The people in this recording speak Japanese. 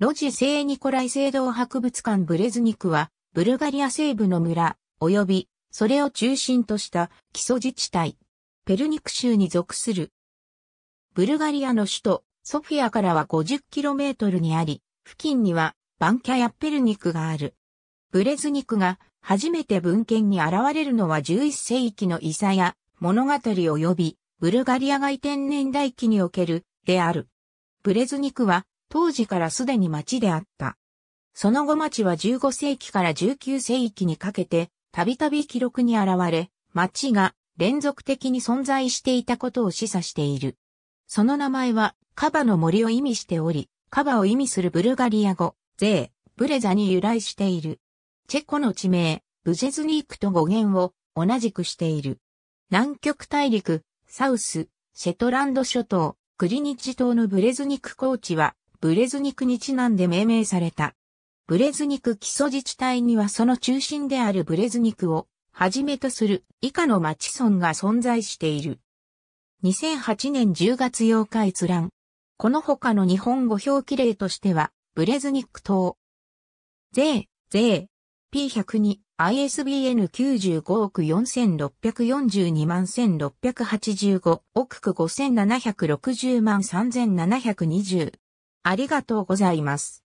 ロジ聖ニコライ聖堂博物館ブレズニクは、ブルガリア西部の村、及び、それを中心とした基礎自治体、ペルニク州に属する。ブルガリアの首都、ソフィアからは 50km にあり、付近には、バンキャやペルニクがある。ブレズニクが、初めて文献に現れるのは11世紀のイサヤ、物語及び、ブルガリア外天然大期における、である。ブレズニクは、当時からすでに町であった。その後町は15世紀から19世紀にかけて、たびたび記録に現れ、町が連続的に存在していたことを示唆している。その名前は、カバの森を意味しており、カバを意味するブルガリア語、ゼー、ブレザに由来している。チェコの地名、ブジェズニークと語源を同じくしている。南極大陸、サウス、シェトランド諸島、クリニッジ島のブレズニク高地は、ブレズニクにちなんで命名された。ブレズニク基礎自治体にはその中心であるブレズニクをはじめとする以下の町村が存在している。2008年10月8日閲覧。この他の日本語表記例としては、ブレズニク島。税、税、P102、ISBN 95億4642万1685、億5760万3720。ありがとうございます。